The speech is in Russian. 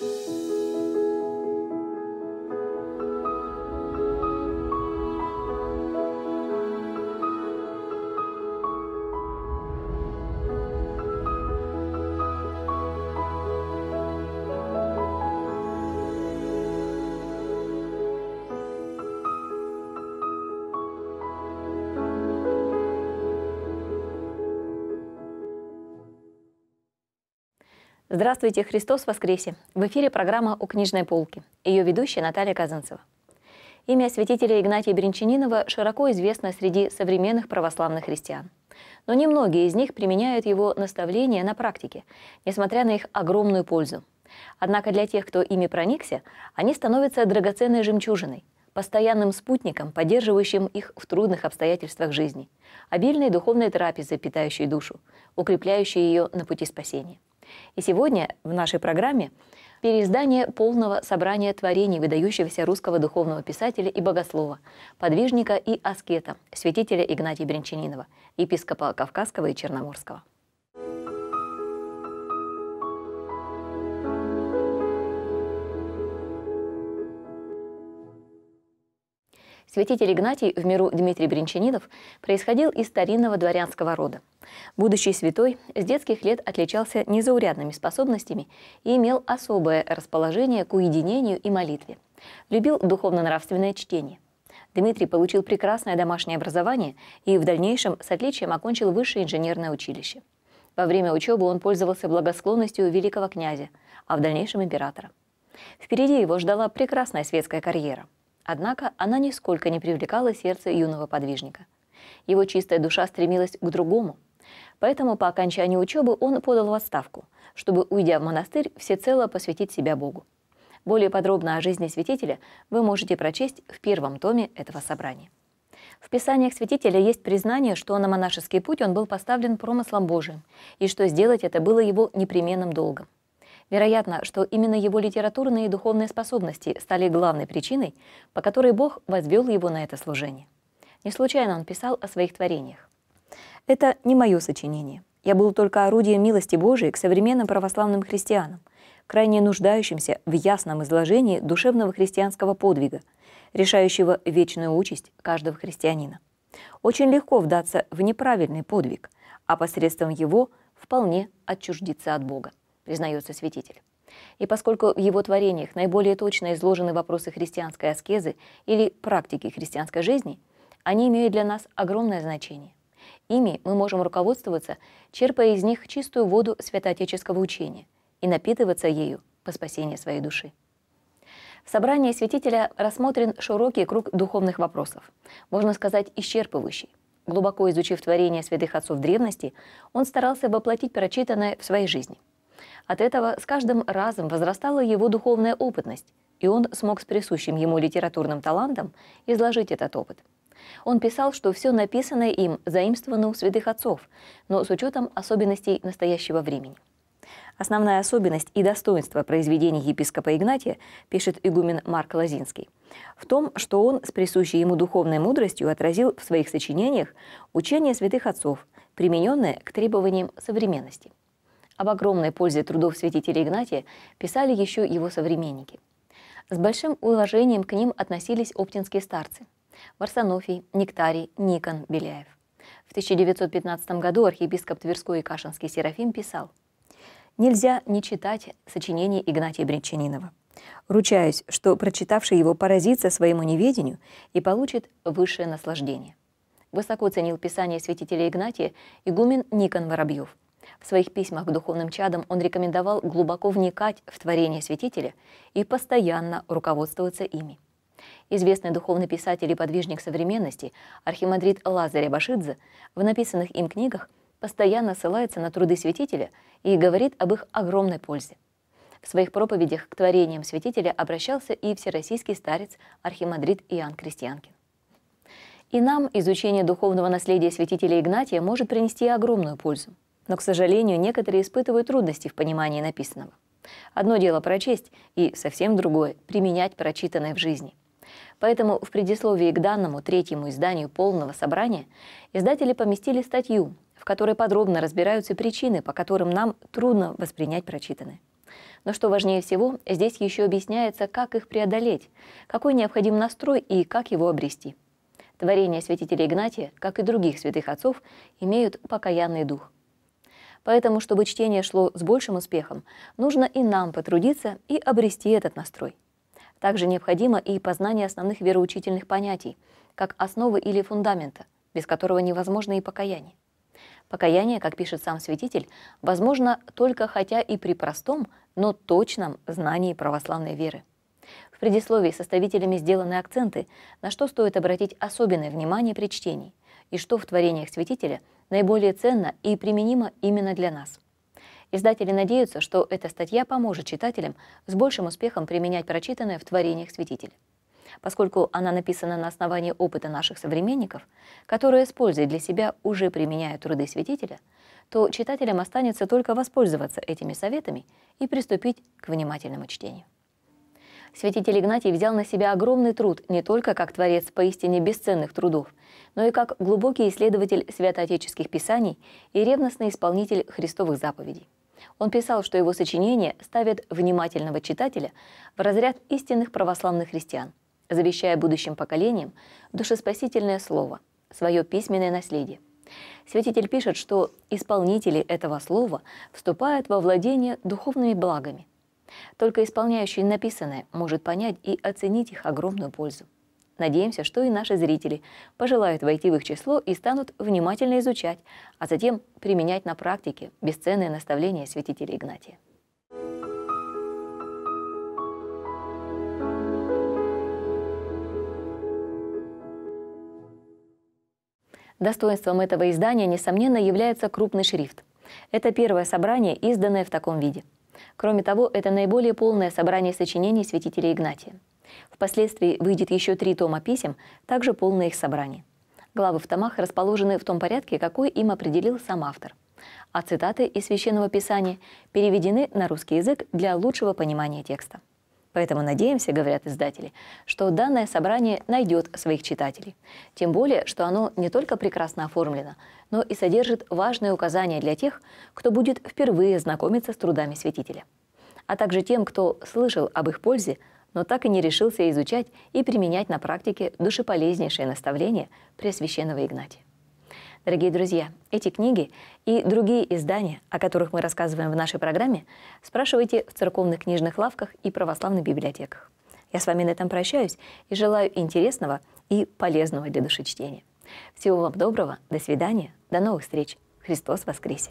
you. Здравствуйте, Христос воскресе! В эфире программа «У книжной полки». Ее ведущая Наталья Казанцева. Имя святителя Игнатия Беренчанинова широко известно среди современных православных христиан. Но немногие из них применяют его наставления на практике, несмотря на их огромную пользу. Однако для тех, кто ими проникся, они становятся драгоценной жемчужиной, постоянным спутником, поддерживающим их в трудных обстоятельствах жизни, обильной духовной трапезой, питающей душу, укрепляющей ее на пути спасения. И сегодня в нашей программе переиздание полного собрания творений выдающегося русского духовного писателя и богослова, подвижника и аскета, святителя Игнатия Брянчанинова, епископа Кавказского и Черноморского. Святитель Игнатий в миру Дмитрий Бринчанинов происходил из старинного дворянского рода. Будущий святой с детских лет отличался незаурядными способностями и имел особое расположение к уединению и молитве. Любил духовно-нравственное чтение. Дмитрий получил прекрасное домашнее образование и в дальнейшем с отличием окончил высшее инженерное училище. Во время учебы он пользовался благосклонностью великого князя, а в дальнейшем императора. Впереди его ждала прекрасная светская карьера – Однако она нисколько не привлекала сердце юного подвижника. Его чистая душа стремилась к другому. Поэтому по окончании учебы он подал в отставку, чтобы, уйдя в монастырь, всецело посвятить себя Богу. Более подробно о жизни святителя вы можете прочесть в первом томе этого собрания. В писаниях святителя есть признание, что на монашеский путь он был поставлен промыслом Божиим, и что сделать это было его непременным долгом. Вероятно, что именно его литературные и духовные способности стали главной причиной, по которой Бог возвел его на это служение. Не случайно он писал о своих творениях. «Это не мое сочинение. Я был только орудием милости Божией к современным православным христианам, крайне нуждающимся в ясном изложении душевного христианского подвига, решающего вечную участь каждого христианина. Очень легко вдаться в неправильный подвиг, а посредством его вполне отчуждиться от Бога признается святитель. И поскольку в его творениях наиболее точно изложены вопросы христианской аскезы или практики христианской жизни, они имеют для нас огромное значение. Ими мы можем руководствоваться, черпая из них чистую воду святоотеческого учения и напитываться ею по спасению своей души. В собрании святителя рассмотрен широкий круг духовных вопросов, можно сказать, исчерпывающий. Глубоко изучив творение святых отцов древности, он старался воплотить прочитанное в своей жизни – от этого с каждым разом возрастала его духовная опытность, и он смог с присущим ему литературным талантом изложить этот опыт. Он писал, что все написанное им заимствовано у святых отцов, но с учетом особенностей настоящего времени. Основная особенность и достоинство произведений епископа Игнатия, пишет игумен Марк Лазинский, в том, что он с присущей ему духовной мудростью отразил в своих сочинениях учение святых отцов, примененное к требованиям современности. Об огромной пользе трудов святителя Игнатия писали еще его современники. С большим уважением к ним относились оптинские старцы – Варсонофий, Нектарий, Никон, Беляев. В 1915 году архиепископ Тверской и Кашинский Серафим писал «Нельзя не читать сочинение Игнатия Бречанинова. Ручаюсь, что прочитавший его поразится своему неведению и получит высшее наслаждение». Высоко ценил писание святителя Игнатия игумен Никон Воробьев – в своих письмах к духовным чадам он рекомендовал глубоко вникать в творение святителя и постоянно руководствоваться ими. Известный духовный писатель и подвижник современности архимандрит Лазарь Башидзе в написанных им книгах постоянно ссылается на труды святителя и говорит об их огромной пользе. В своих проповедях к творениям святителя обращался и всероссийский старец архимандрит Иоанн Крестьянкин. И нам изучение духовного наследия святителя Игнатия может принести огромную пользу но, к сожалению, некоторые испытывают трудности в понимании написанного. Одно дело прочесть, и совсем другое – применять прочитанное в жизни. Поэтому в предисловии к данному третьему изданию полного собрания издатели поместили статью, в которой подробно разбираются причины, по которым нам трудно воспринять прочитанное. Но что важнее всего, здесь еще объясняется, как их преодолеть, какой необходим настрой и как его обрести. Творения святителя Игнатия, как и других святых отцов, имеют покаянный дух – Поэтому, чтобы чтение шло с большим успехом, нужно и нам потрудиться и обрести этот настрой. Также необходимо и познание основных вероучительных понятий, как основы или фундамента, без которого невозможно и покаяние. Покаяние, как пишет сам святитель, возможно только хотя и при простом, но точном знании православной веры. В предисловии составителями сделаны акценты, на что стоит обратить особенное внимание при чтении и что в творениях святителя наиболее ценно и применимо именно для нас. Издатели надеются, что эта статья поможет читателям с большим успехом применять прочитанное в творениях святителя. Поскольку она написана на основании опыта наших современников, которые с для себя уже применяют труды святителя, то читателям останется только воспользоваться этими советами и приступить к внимательному чтению. Святитель Игнатий взял на себя огромный труд не только как творец поистине бесценных трудов, но и как глубокий исследователь святоотеческих писаний и ревностный исполнитель христовых заповедей. Он писал, что его сочинения ставят внимательного читателя в разряд истинных православных христиан, завещая будущим поколениям душеспасительное слово, свое письменное наследие. Святитель пишет, что исполнители этого слова вступают во владение духовными благами, только исполняющий написанное может понять и оценить их огромную пользу. Надеемся, что и наши зрители пожелают войти в их число и станут внимательно изучать, а затем применять на практике бесценные наставления святителя Игнатия. Достоинством этого издания, несомненно, является крупный шрифт. Это первое собрание, изданное в таком виде – Кроме того, это наиболее полное собрание сочинений святителя Игнатия. Впоследствии выйдет еще три тома писем, также полное их собрание. Главы в томах расположены в том порядке, какой им определил сам автор. А цитаты из Священного Писания переведены на русский язык для лучшего понимания текста. Поэтому надеемся, говорят издатели, что данное собрание найдет своих читателей. Тем более, что оно не только прекрасно оформлено, но и содержит важные указания для тех, кто будет впервые знакомиться с трудами святителя. А также тем, кто слышал об их пользе, но так и не решился изучать и применять на практике душеполезнейшие наставления Преосвященного Игнатия. Дорогие друзья, эти книги и другие издания, о которых мы рассказываем в нашей программе, спрашивайте в церковных книжных лавках и православных библиотеках. Я с вами на этом прощаюсь и желаю интересного и полезного для души чтения. Всего вам доброго, до свидания, до новых встреч. Христос воскресе!